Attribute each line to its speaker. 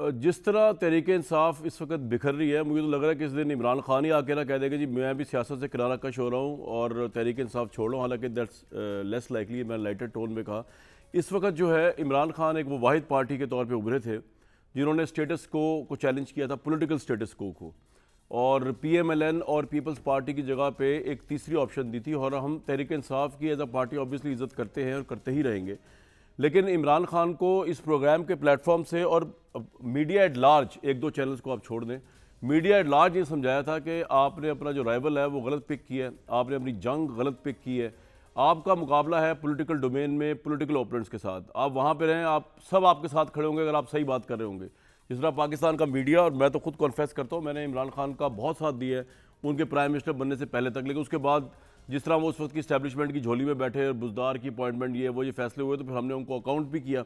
Speaker 1: जिस तरह तहरीक इंसाफ इस वक्त बिखर रही है मुझे तो लग रहा है कि इस दिन इमरान खान ही आके ना कह देगा जी मैं भी सियासत से किनारा कश हो रहा हूँ और तहरीक इंसाफ छोड़ रहा हूँ हालांकि दैट्स लेस लाइकली मैंने लाइटर टोन में कहा इस वक्त जो है इमरान खान एक वो वाहिद पार्टी के तौर पर उभरे थे जिन्होंने स्टेटस को को चैलेंज किया था पोलिटिकल स्टेटस को को और पी एम एल एन और पीपल्स पार्टी की जगह पे एक तीसरी ऑप्शन दी थी और हम तहरीक इंसाफ की एज अ पार्टी ऑब्वियसली इज्जत करते हैं और करते ही रहेंगे लेकिन इमरान खान को इस प्रोग्राम के प्लेटफॉर्म से और मीडिया एट लार्ज एक दो चैनल्स को आप छोड़ दें मीडिया एट लार्ज ये समझाया था कि आपने अपना जो राइवल है वो गलत पिक किया है आपने अपनी जंग गलत पिक की है आपका मुकाबला है पॉलिटिकल डोमेन में पॉलिटिकल ओपोनेंट्स के साथ आप वहाँ पर रहें आप सब आपके साथ खड़े होंगे अगर आप सही बात कर रहे होंगे जिस तरह पाकिस्तान का मीडिया और मैं तो खुद कॉन्फेस करता हूँ मैंने इमरान खान का बहुत साथ दिया है उनके प्राइम मिनिस्टर बनने से पहले तक लेकिन उसके बाद जिस तरह वो उस वक्त की स्टैब्लिशमेंट की झोली में बैठे बुजदार की अपॉइंटमेंट ये वो ये फैसले हुए तो फिर हमने उनको अकाउंट भी किया